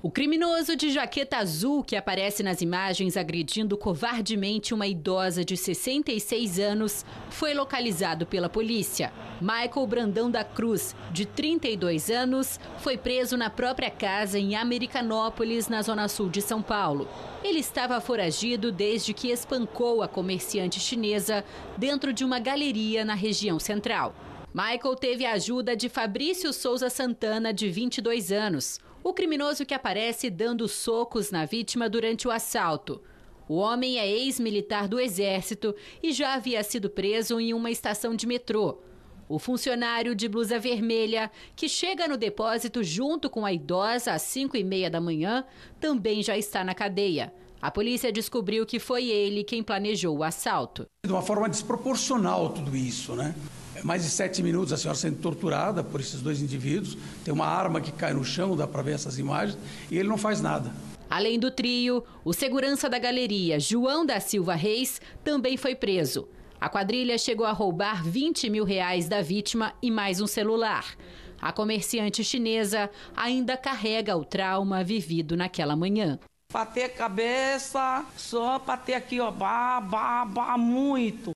O criminoso de jaqueta azul que aparece nas imagens agredindo covardemente uma idosa de 66 anos foi localizado pela polícia. Michael Brandão da Cruz, de 32 anos, foi preso na própria casa em Americanópolis, na zona sul de São Paulo. Ele estava foragido desde que espancou a comerciante chinesa dentro de uma galeria na região central. Michael teve a ajuda de Fabrício Souza Santana, de 22 anos, o criminoso que aparece dando socos na vítima durante o assalto. O homem é ex-militar do Exército e já havia sido preso em uma estação de metrô. O funcionário de blusa vermelha, que chega no depósito junto com a idosa às 5 e meia da manhã, também já está na cadeia. A polícia descobriu que foi ele quem planejou o assalto. De uma forma desproporcional tudo isso, né? mais de sete minutos a senhora sendo torturada por esses dois indivíduos. Tem uma arma que cai no chão, dá para ver essas imagens, e ele não faz nada. Além do trio, o segurança da galeria, João da Silva Reis, também foi preso. A quadrilha chegou a roubar 20 mil reais da vítima e mais um celular. A comerciante chinesa ainda carrega o trauma vivido naquela manhã. Bater a cabeça, só bater aqui, ó, babá, muito.